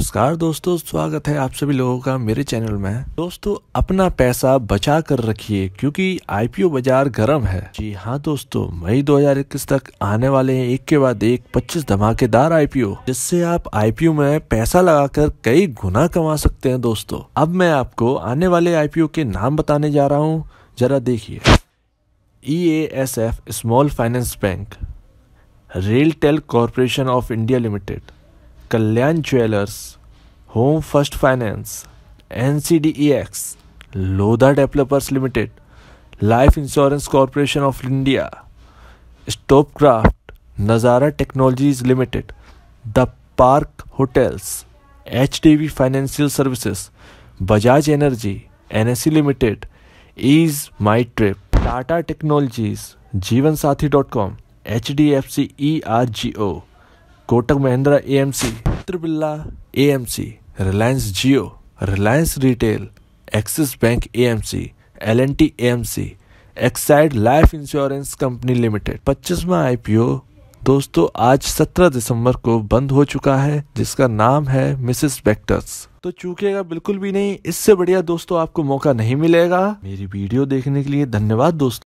नमस्कार दोस्तों स्वागत है आप सभी लोगों का मेरे चैनल में दोस्तों अपना पैसा बचा कर रखिए क्योंकि आईपीओ बाजार गर्म है जी हाँ दोस्तों मई 2021 तक आने वाले हैं एक के बाद एक 25 धमाकेदार आईपीओ जिससे आप आईपीओ में पैसा लगाकर कई गुना कमा सकते हैं दोस्तों अब मैं आपको आने वाले आईपीओ के नाम बताने जा रहा हूँ जरा देखिए ई small finance bank RailTel corporation of India limited Kalyan jewellers home first finance N C D E X Lodha developers limited life insurance corporation of India stove kraft Nazara technologies limited the park hotels H D B financial services Bajaj energy N S C limited ease my trip Tata technologies Jeevan Sathi dot com H D F C E R G O Kotak Mahindra M A त्रिबिल्ला C Reliance Jio Reliance retail Axis bank A M C L A M C Exide life insurance company limited पच्चीसवा I P O दोस्तों आज 17 दिसंबर को बंद हो चुका है जिसका नाम है मिसेस बेक्टर्स तो चूकेगा बिल्कुल भी नहीं इससे बढ़िया दोस्तों आपको मौका नहीं मिलेगा मेरी वीडियो देखने के लिए धन्यवाद दोस्तों